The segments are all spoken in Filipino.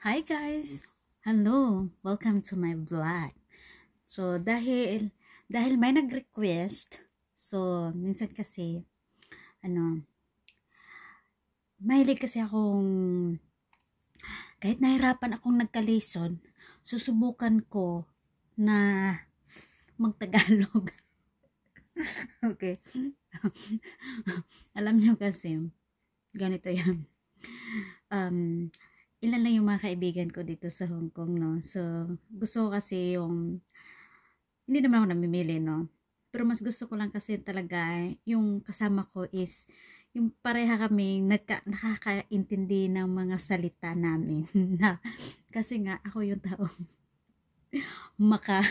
Hi guys! Hello! Welcome to my vlog. So, dahil, dahil may nag-request, so, minsan kasi, ano, mahilig kasi akong, kahit nahirapan akong nagka-lesson, susubukan ko na magtagalog. okay. Alam niyo kasi, ganito yan. Um, ilan lang yung mga kaibigan ko dito sa Hong Kong, no? So, gusto ko kasi yung, hindi naman ako namimili, no? Pero mas gusto ko lang kasi talaga yung kasama ko is yung pareha kami nagka, nakakaintindi ng mga salita namin. na, kasi nga, ako yung tao maka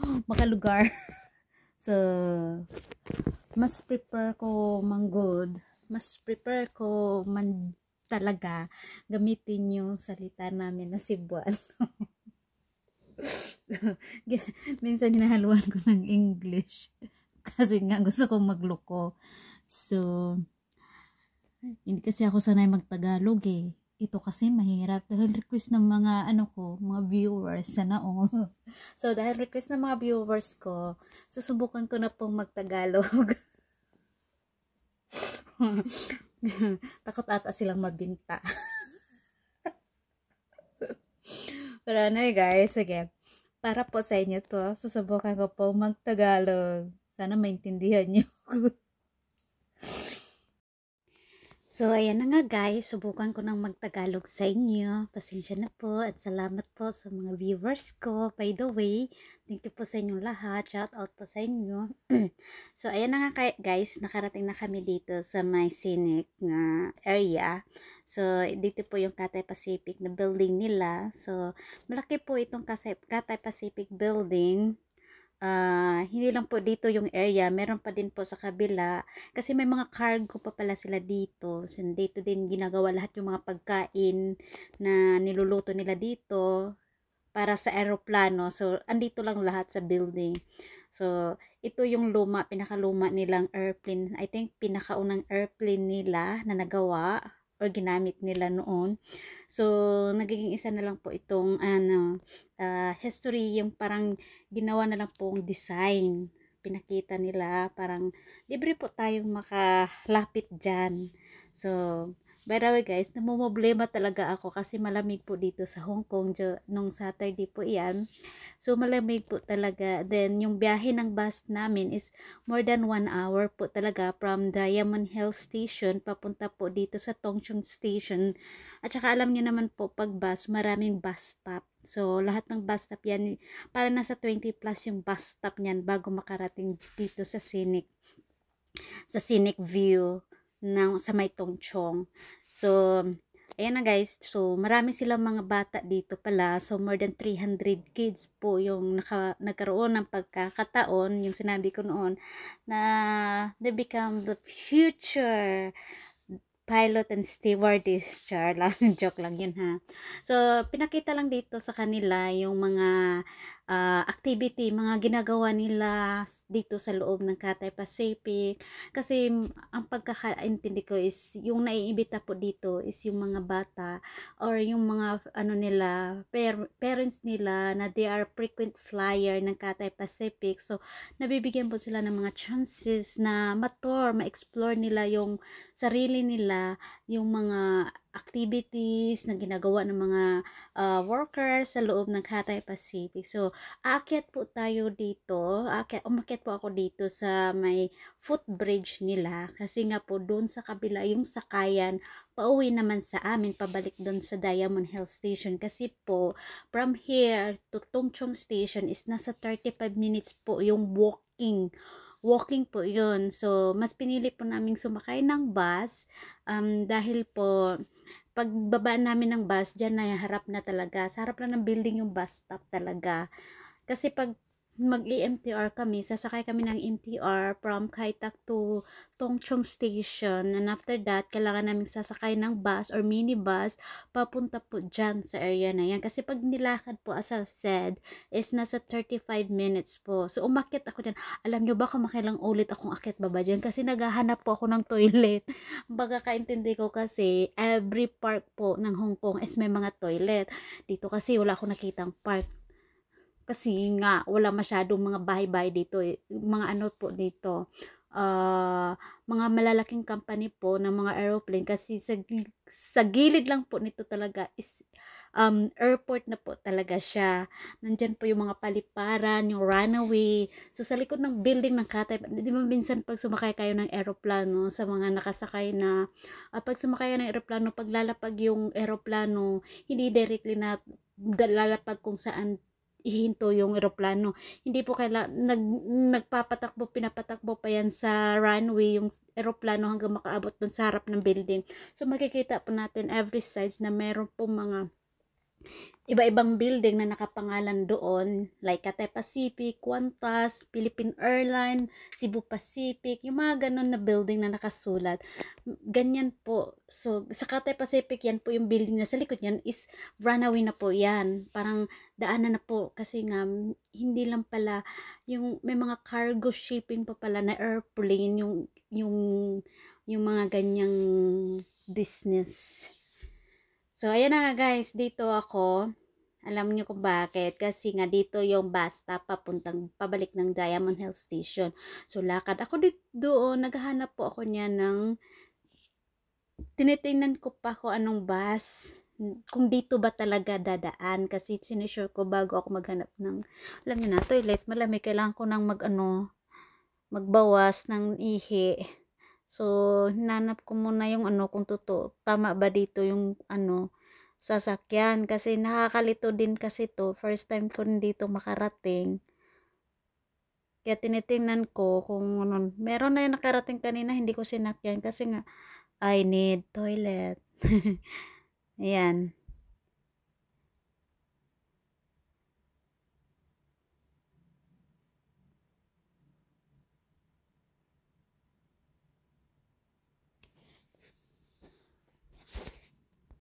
maka lugar. So, mas prepare ko manggood. Mas prepare ko man talaga gamitin yung salita namin na Cebuano. Minsan hinahaluan ko ng English kasi nga gusto kong magloko. So, hindi kasi ako sanay magtagalog eh. Ito kasi mahirap dahil request ng mga ano ko, mga viewers sana oh. So dahil request ng mga viewers ko, susubukan ko na pong magtagalog. Takot ata silang mabinta. Pero ano anyway guys, sige. Para po sa inyo to, susubukan ko po magtagalog. Sana maintindihan nyo. So, ayan na nga guys, subukan ko nang magtagalog sa inyo. Pasensya na po at salamat po sa mga viewers ko. By the way, thank you po sa inyong lahat. Shout out po sa inyo. so, ayan na nga guys, nakarating na kami dito sa my scenic na area. So, dito po yung Katay Pacific na building nila. So, malaki po itong Katay Pacific building uh, hindi lang po dito yung area, meron pa din po sa kabila kasi may mga cargo pa pala sila dito. So, dito din ginagawa lahat yung mga pagkain na niluluto nila dito para sa aeroplano. So, andito lang lahat sa building. So, ito yung luma, pinakaluma nilang airplane. I think pinakaunang airplane nila na nagawa or ginamit nila noon. So, nagiging isa na lang po itong ano, uh, history, yung parang ginawa na lang pong design. Pinakita nila, parang libre po tayong makalapit dyan. So, By the way guys, namumblema talaga ako kasi malamig po dito sa Hong Kong nung Saturday po iyan. So malamig po talaga. Then yung biyahe ng bus namin is more than 1 hour po talaga from Diamond Hill Station papunta po dito sa Tongchung Station. At saka alam niyo naman po pag bus, maraming bus stop. So lahat ng bus stop yan, para nasa 20 plus yung bus stop niyan bago makarating dito sa scenic sa scenic view ng, sa may tongchong. So, ayan na guys. So, marami silang mga bata dito pala. So, more than 300 kids po yung naka, nagkaroon ng pagkakataon, yung sinabi ko noon, na they become the future pilot and stewardess, char lang, joke lang yun ha. So, pinakita lang dito sa kanila yung mga uh, activity, mga ginagawa nila dito sa loob ng Katay Pacific. Kasi ang pagkakaintindi ko is yung naiimbita po dito is yung mga bata or yung mga ano nila, par parents nila na they are frequent flyer ng Katay Pacific. So, nabibigyan po sila ng mga chances na matur, ma-explore nila yung sarili nila yung mga activities na ginagawa ng mga uh, workers sa loob ng Hatay Pacific. So, aakyat po tayo dito, aakyat, umakyat po ako dito sa may footbridge nila kasi nga po doon sa kabila yung sakayan pauwi naman sa amin pabalik doon sa Diamond Hill Station kasi po from here to Tongchong Station is nasa 35 minutes po yung walking walking po yun. So, mas pinili po naming sumakay ng bus um, dahil po pagbaba namin ng bus, dyan na harap na talaga. Sa harap lang ng building yung bus stop talaga. Kasi pag mag-EMTR kami, sasakay kami ng e MTR from Kaitak to Tongchong Station and after that, kailangan namin sasakay ng bus or minibus papunta po dyan sa area na yan. Kasi pag nilakad po, as I said, is nasa 35 minutes po. So, umakit ako dyan. Alam nyo ba kung makilang ulit akong akit baba dyan? Kasi naghahanap po ako ng toilet. Baga kaintindi ko kasi, every park po ng Hong Kong is may mga toilet. Dito kasi wala akong nakitang park kasi nga wala masyadong mga bahay-bahay dito eh. mga ano po dito uh, mga malalaking company po ng mga aeroplane kasi sa, sa gilid lang po nito talaga is um, airport na po talaga siya nandyan po yung mga paliparan yung runway so sa likod ng building ng Katay di ba minsan pag sumakay kayo ng aeroplano sa mga nakasakay na uh, pag sumakay ng aeroplano lalapag yung aeroplano hindi directly na lalapag kung saan ihinto yung eroplano. Hindi po kaila, nag, nagpapatakbo, pinapatakbo pa yan sa runway, yung eroplano hanggang makaabot dun sa harap ng building. So makikita po natin every size na meron po mga iba-ibang building na nakapangalan doon like Cathay Pacific, Qantas, Philippine Airline, Cebu Pacific, yung mga ganun na building na nakasulat. Ganyan po. So, sa Cathay Pacific, yan po yung building na sa likod yan is runaway na po yan. Parang daanan na po kasi nga hindi lang pala yung may mga cargo shipping pa pala na airplane yung yung yung mga ganyang business. So, ayan na nga guys, dito ako. Alam niyo kung bakit. Kasi nga dito yung basta papuntang pabalik ng Diamond Hill Station. So, lakad ako dito doon. Naghahanap po ako niya ng tinitingnan ko pa ko anong bus kung dito ba talaga dadaan kasi sinisure ko bago ako maghanap ng alam niyo na toilet malamig kailangan ko nang mag ano magbawas ng ihi So, hinanap ko muna yung ano kung totoo, tama ba dito yung ano sasakyan kasi nakakalito din kasi to first time ko dito makarating. Kaya tinitingnan ko kung ano, meron na yung nakarating kanina hindi ko sinakyan kasi nga I need toilet. Ayan.